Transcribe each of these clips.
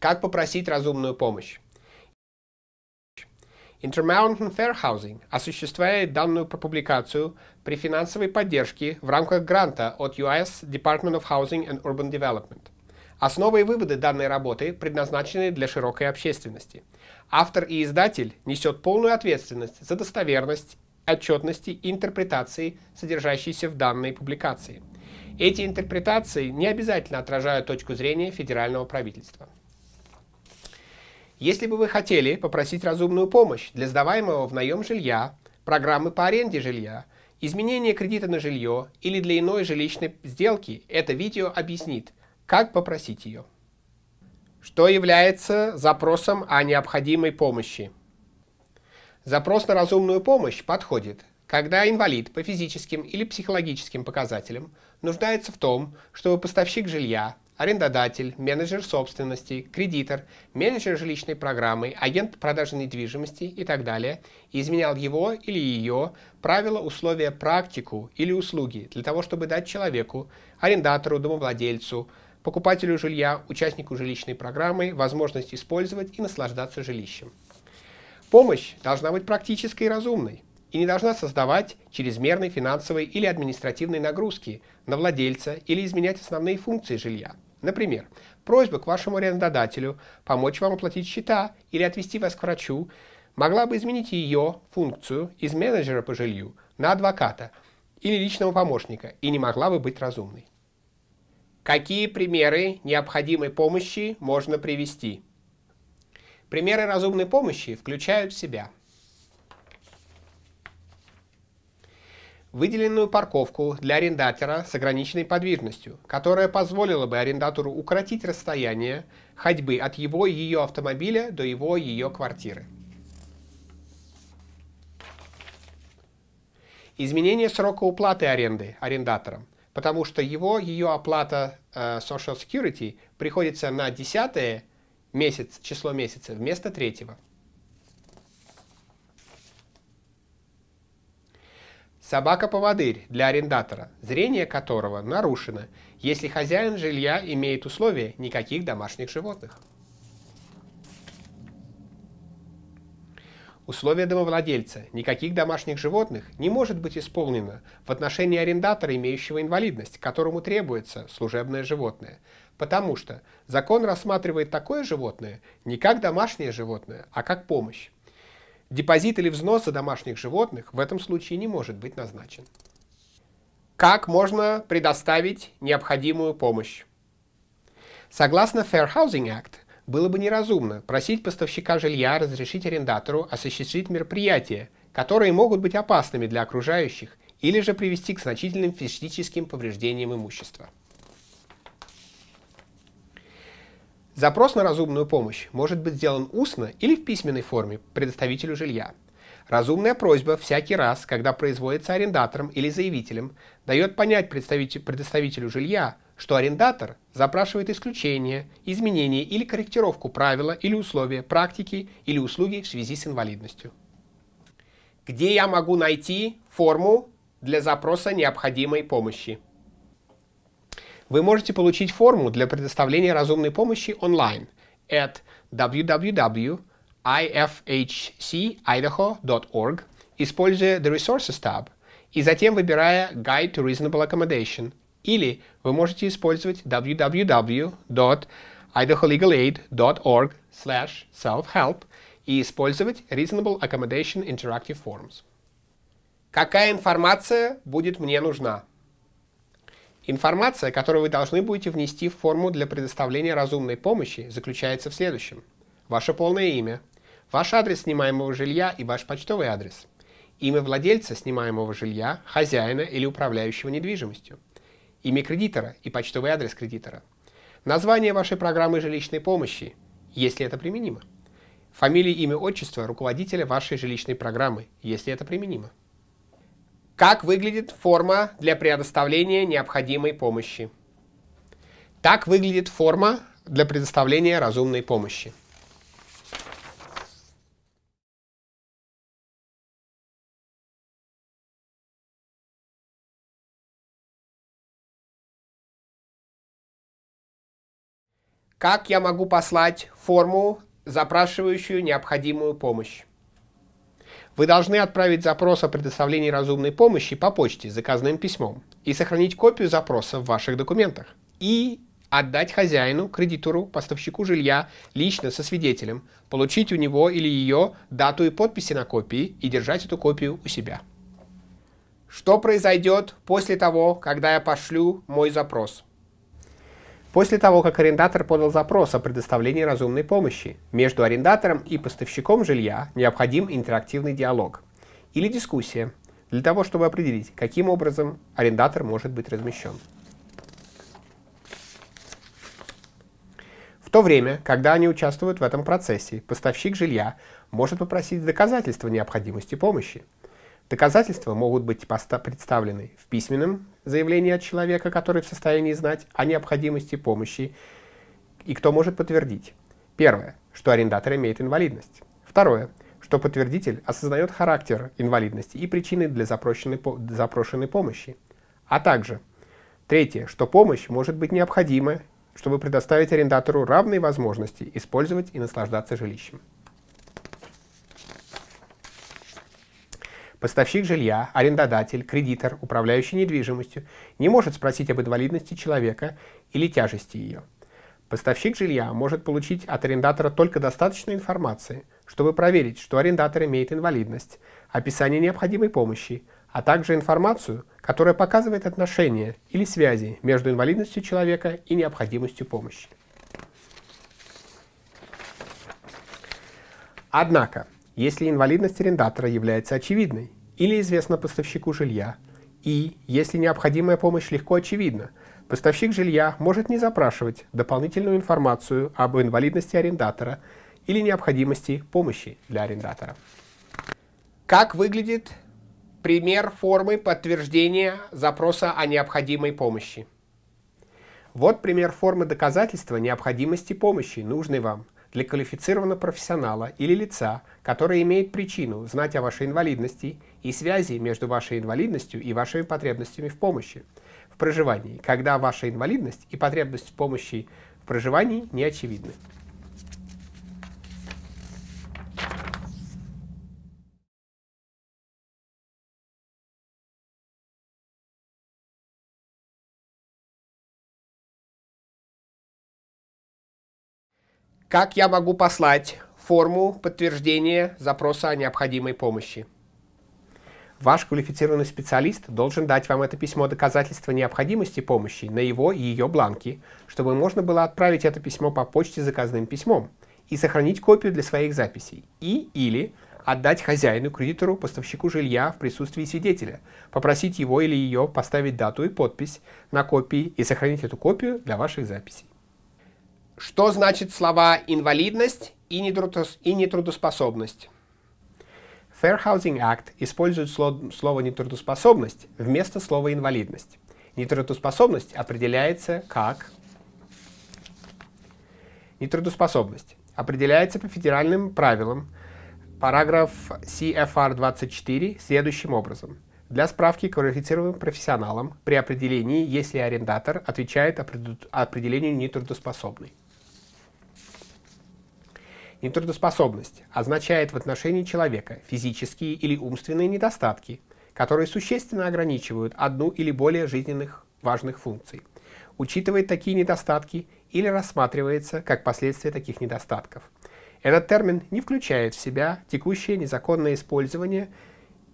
Как попросить разумную помощь? Intermountain Fair Housing осуществляет данную публикацию при финансовой поддержке в рамках гранта от US Department of Housing and Urban Development. Основы и выводы данной работы предназначены для широкой общественности. Автор и издатель несет полную ответственность за достоверность, отчетности и интерпретации, содержащиеся в данной публикации. Эти интерпретации не обязательно отражают точку зрения федерального правительства. Если бы вы хотели попросить разумную помощь для сдаваемого в наем жилья, программы по аренде жилья, изменения кредита на жилье или для иной жилищной сделки, это видео объяснит, как попросить ее. Что является запросом о необходимой помощи? Запрос на разумную помощь подходит, когда инвалид по физическим или психологическим показателям нуждается в том, чтобы поставщик жилья арендодатель, менеджер собственности, кредитор, менеджер жилищной программы, агент продажи недвижимости и так далее, и изменял его или ее правила, условия, практику или услуги для того, чтобы дать человеку, арендатору, домовладельцу, покупателю жилья, участнику жилищной программы возможность использовать и наслаждаться жилищем. Помощь должна быть практической и разумной и не должна создавать чрезмерной финансовой или административной нагрузки на владельца или изменять основные функции жилья – Например, просьба к вашему арендодателю помочь вам оплатить счета или отвести вас к врачу могла бы изменить ее функцию из менеджера по жилью на адвоката или личного помощника и не могла бы быть разумной. Какие примеры необходимой помощи можно привести? Примеры разумной помощи включают в себя – выделенную парковку для арендатора с ограниченной подвижностью, которая позволила бы арендатору укоротить расстояние ходьбы от его ее автомобиля до его ее квартиры. Изменение срока уплаты аренды арендатором, потому что его ее оплата э, Social Security приходится на 10 месяц, число месяца вместо третьего. Собака-поводырь для арендатора, зрение которого нарушено, если хозяин жилья имеет условия никаких домашних животных. Условие домовладельца «никаких домашних животных» не может быть исполнено в отношении арендатора, имеющего инвалидность, которому требуется служебное животное, потому что закон рассматривает такое животное не как домашнее животное, а как помощь. Депозит или взнос за домашних животных в этом случае не может быть назначен. Как можно предоставить необходимую помощь? Согласно Fair Housing Act, было бы неразумно просить поставщика жилья разрешить арендатору осуществить мероприятия, которые могут быть опасными для окружающих или же привести к значительным физическим повреждениям имущества. Запрос на разумную помощь может быть сделан устно или в письменной форме предоставителю жилья. Разумная просьба всякий раз, когда производится арендатором или заявителем, дает понять предоставителю жилья, что арендатор запрашивает исключение, изменение или корректировку правила или условия практики или услуги в связи с инвалидностью. Где я могу найти форму для запроса необходимой помощи? Вы можете получить форму для предоставления разумной помощи онлайн at www.ifhcidaho.org, используя The Resources tab, и затем выбирая Guide to Reasonable Accommodation. Или вы можете использовать wwwidaholegalaidorg slash self-help и использовать Reasonable Accommodation Interactive Forms. Какая информация будет мне нужна? Информация, которую вы должны будете внести в форму для предоставления разумной помощи, заключается в следующем. Ваше полное имя, ваш адрес снимаемого жилья и ваш почтовый адрес, имя владельца снимаемого жилья, хозяина или управляющего недвижимостью, имя кредитора и почтовый адрес кредитора, название вашей программы жилищной помощи, если это применимо, фамилия, имя, отчество руководителя вашей жилищной программы, если это применимо, как выглядит форма для предоставления необходимой помощи? Так выглядит форма для предоставления разумной помощи. Как я могу послать форму, запрашивающую необходимую помощь? Вы должны отправить запрос о предоставлении разумной помощи по почте заказным письмом и сохранить копию запроса в ваших документах. И отдать хозяину, кредитору, поставщику жилья лично со свидетелем, получить у него или ее дату и подписи на копии и держать эту копию у себя. Что произойдет после того, когда я пошлю мой запрос? После того, как арендатор подал запрос о предоставлении разумной помощи, между арендатором и поставщиком жилья необходим интерактивный диалог или дискуссия для того, чтобы определить, каким образом арендатор может быть размещен. В то время, когда они участвуют в этом процессе, поставщик жилья может попросить доказательства необходимости помощи. Доказательства могут быть представлены в письменном заявление от человека, который в состоянии знать о необходимости помощи и кто может подтвердить. Первое, что арендатор имеет инвалидность. Второе, что подтвердитель осознает характер инвалидности и причины для запрошенной, запрошенной помощи. А также, третье, что помощь может быть необходима, чтобы предоставить арендатору равные возможности использовать и наслаждаться жилищем. Поставщик жилья, арендодатель, кредитор, управляющий недвижимостью не может спросить об инвалидности человека или тяжести ее. Поставщик жилья может получить от арендатора только достаточно информации, чтобы проверить, что арендатор имеет инвалидность, описание необходимой помощи, а также информацию, которая показывает отношения или связи между инвалидностью человека и необходимостью помощи. Однако, если инвалидность арендатора является очевидной или известна поставщику жилья, и если необходимая помощь легко очевидна, поставщик жилья может не запрашивать дополнительную информацию об инвалидности арендатора или необходимости помощи для арендатора. Как выглядит пример формы подтверждения запроса о необходимой помощи? Вот пример формы доказательства необходимости помощи, нужной вам – для квалифицированного профессионала или лица, который имеет причину знать о вашей инвалидности и связи между вашей инвалидностью и вашими потребностями в помощи в проживании, когда ваша инвалидность и потребность в помощи в проживании не очевидны. Как я могу послать форму подтверждения запроса о необходимой помощи? Ваш квалифицированный специалист должен дать вам это письмо доказательства необходимости помощи на его и ее бланке, чтобы можно было отправить это письмо по почте заказным письмом и сохранить копию для своих записей и или отдать хозяину, кредитору, поставщику жилья в присутствии свидетеля, попросить его или ее поставить дату и подпись на копии и сохранить эту копию для ваших записей. Что значит слова «инвалидность» и «нетрудоспособность»? Fair Housing Act использует слово «нетрудоспособность» вместо слова «инвалидность». Нетрудоспособность определяется как... Нетрудоспособность определяется по федеральным правилам параграф CFR 24 следующим образом. Для справки квалифицированным профессионалам при определении, если арендатор отвечает определению нетрудоспособный. Нетрудоспособность означает в отношении человека физические или умственные недостатки, которые существенно ограничивают одну или более жизненных важных функций. Учитывает такие недостатки или рассматривается как последствия таких недостатков. Этот термин не включает в себя текущее незаконное использование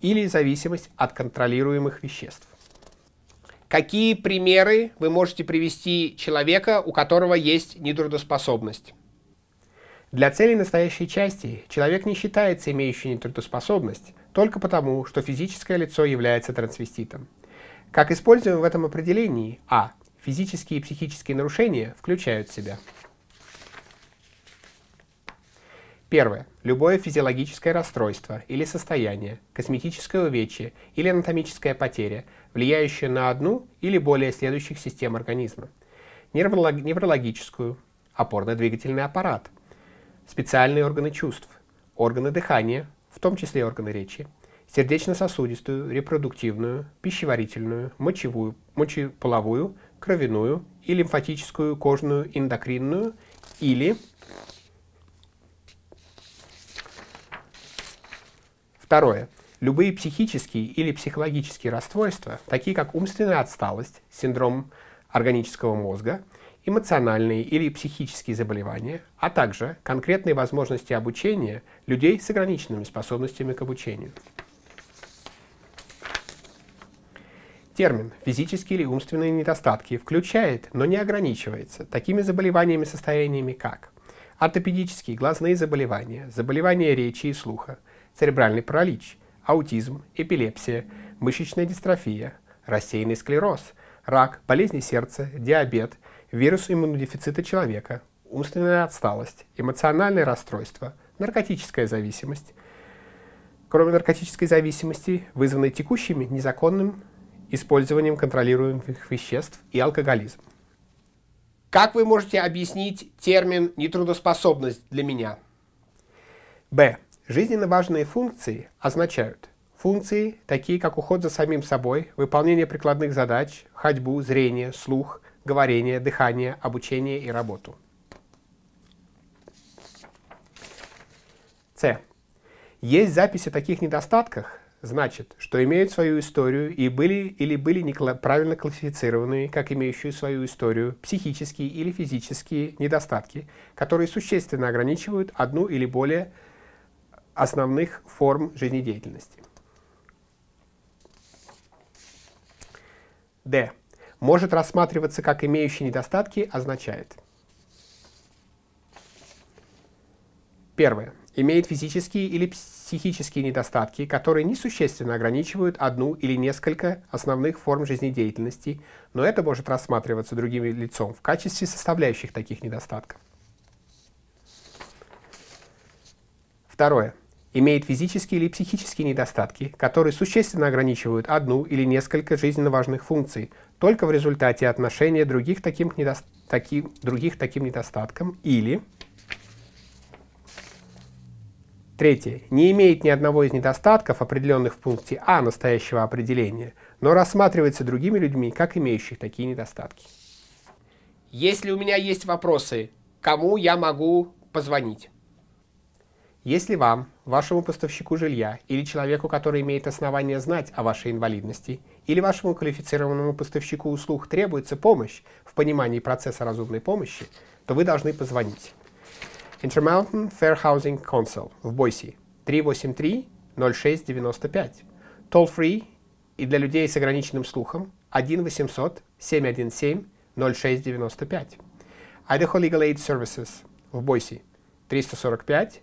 или зависимость от контролируемых веществ. Какие примеры вы можете привести человека, у которого есть нетрудоспособность? Для целей настоящей части человек не считается имеющим нетрудоспособность только потому, что физическое лицо является трансвеститом. Как используем в этом определении А. Физические и психические нарушения включают в себя. Первое. Любое физиологическое расстройство или состояние, косметическое увечье или анатомическая потеря, влияющее на одну или более следующих систем организма. Неврологическую, опорно-двигательный аппарат, специальные органы чувств, органы дыхания, в том числе органы речи, сердечно-сосудистую, репродуктивную, пищеварительную, мочевую, мочеполовую, кровяную и лимфатическую, кожную, эндокринную или Второе. Любые психические или психологические расстройства, такие как умственная отсталость, синдром органического мозга – эмоциональные или психические заболевания, а также конкретные возможности обучения людей с ограниченными способностями к обучению. Термин «физические или умственные недостатки» включает, но не ограничивается такими заболеваниями и состояниями, как ортопедические глазные заболевания, заболевания речи и слуха, церебральный паралич, аутизм, эпилепсия, мышечная дистрофия, рассеянный склероз, рак, болезни сердца, диабет – вирус иммунодефицита человека, умственная отсталость, эмоциональное расстройство, наркотическая зависимость. Кроме наркотической зависимости, вызванной текущими незаконным использованием контролируемых веществ и алкоголизм. Как вы можете объяснить термин «нетрудоспособность» для меня? Б. Жизненно важные функции означают функции, такие как уход за самим собой, выполнение прикладных задач, ходьбу, зрение, слух, говорение, дыхание, обучение и работу. С. Есть записи о таких недостатках, значит, что имеют свою историю и были или были неправильно классифицированы, как имеющие свою историю, психические или физические недостатки, которые существенно ограничивают одну или более основных форм жизнедеятельности. Д может рассматриваться как имеющий недостатки, означает. Первое. Имеет физические или психические недостатки, которые несущественно ограничивают одну или несколько основных форм жизнедеятельности, но это может рассматриваться другим лицом в качестве составляющих таких недостатков. Второе. Имеет физические или психические недостатки, которые существенно ограничивают одну или несколько жизненно важных функций, только в результате отношения других таким к недо... таким, других таким недостаткам или Третье. Не имеет ни одного из недостатков, определенных в пункте А настоящего определения, но рассматривается другими людьми, как имеющих такие недостатки. Если у меня есть вопросы, кому я могу позвонить? Если вам, вашему поставщику жилья или человеку, который имеет основания знать о вашей инвалидности, или вашему квалифицированному поставщику услуг требуется помощь в понимании процесса разумной помощи, то вы должны позвонить. Intermountain Fair Housing Council в Бойсе 383-0695. Toll free и для людей с ограниченным слухом 1-800-717-0695. Idaho Legal Aid Services в Бойсе 345